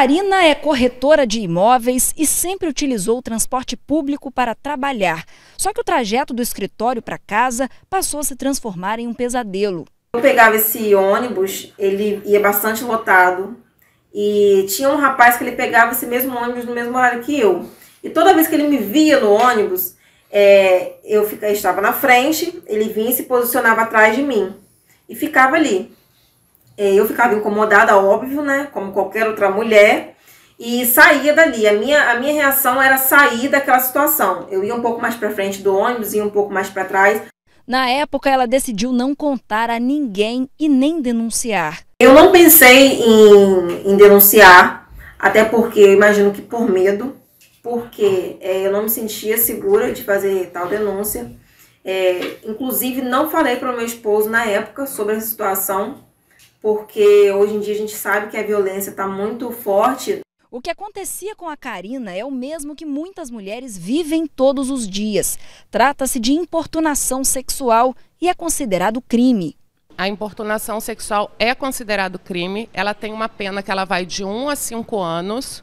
Karina é corretora de imóveis e sempre utilizou o transporte público para trabalhar. Só que o trajeto do escritório para casa passou a se transformar em um pesadelo. Eu pegava esse ônibus, ele ia bastante lotado. E tinha um rapaz que ele pegava esse mesmo ônibus no mesmo horário que eu. E toda vez que ele me via no ônibus, é, eu, ficava, eu estava na frente, ele vinha e se posicionava atrás de mim. E ficava ali. É, eu ficava incomodada, óbvio, né? Como qualquer outra mulher. E saía dali. A minha, a minha reação era sair daquela situação. Eu ia um pouco mais para frente do ônibus, ia um pouco mais para trás. Na época, ela decidiu não contar a ninguém e nem denunciar. Eu não pensei em, em denunciar, até porque eu imagino que por medo, porque é, eu não me sentia segura de fazer tal denúncia. É, inclusive, não falei para o meu esposo na época sobre a situação, porque hoje em dia a gente sabe que a violência está muito forte. O que acontecia com a Karina é o mesmo que muitas mulheres vivem todos os dias. Trata-se de importunação sexual e é considerado crime. A importunação sexual é considerado crime, ela tem uma pena que ela vai de 1 a 5 anos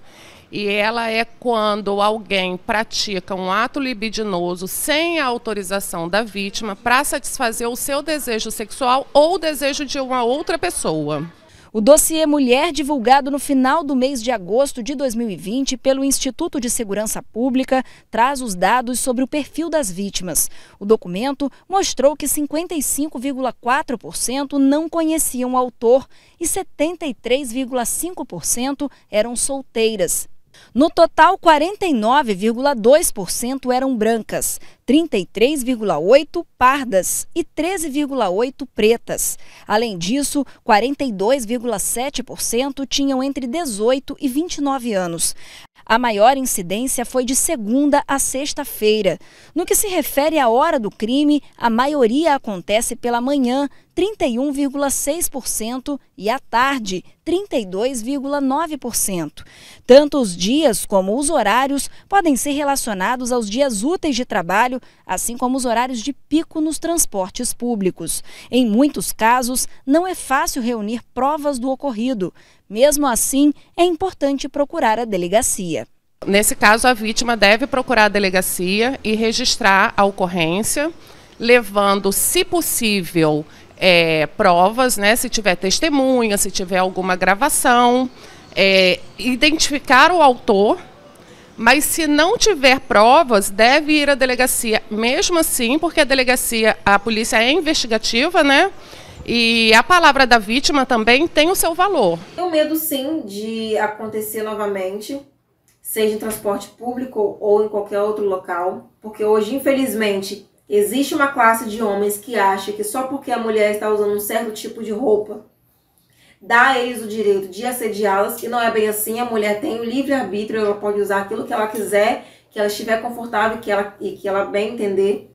e ela é quando alguém pratica um ato libidinoso sem a autorização da vítima para satisfazer o seu desejo sexual ou o desejo de uma outra pessoa. O dossiê Mulher, divulgado no final do mês de agosto de 2020 pelo Instituto de Segurança Pública, traz os dados sobre o perfil das vítimas. O documento mostrou que 55,4% não conheciam o autor e 73,5% eram solteiras. No total, 49,2% eram brancas, 33,8% pardas e 13,8% pretas. Além disso, 42,7% tinham entre 18 e 29 anos. A maior incidência foi de segunda a sexta-feira. No que se refere à hora do crime, a maioria acontece pela manhã, 31,6%, e à tarde, 32,9%. Tanto os dias como os horários podem ser relacionados aos dias úteis de trabalho, assim como os horários de pico nos transportes públicos. Em muitos casos, não é fácil reunir provas do ocorrido. Mesmo assim, é importante procurar a delegacia. Nesse caso, a vítima deve procurar a delegacia e registrar a ocorrência, levando, se possível, é, provas, né? Se tiver testemunha, se tiver alguma gravação, é, identificar o autor. Mas se não tiver provas, deve ir à delegacia, mesmo assim, porque a delegacia, a polícia é investigativa, né? E a palavra da vítima também tem o seu valor. Tenho medo, sim, de acontecer novamente, seja em transporte público ou em qualquer outro local, porque hoje, infelizmente, Existe uma classe de homens que acha que só porque a mulher está usando um certo tipo de roupa, dá a eles o direito de assediá-las, e não é bem assim, a mulher tem o livre arbítrio, ela pode usar aquilo que ela quiser, que ela estiver confortável que ela, e que ela bem entender.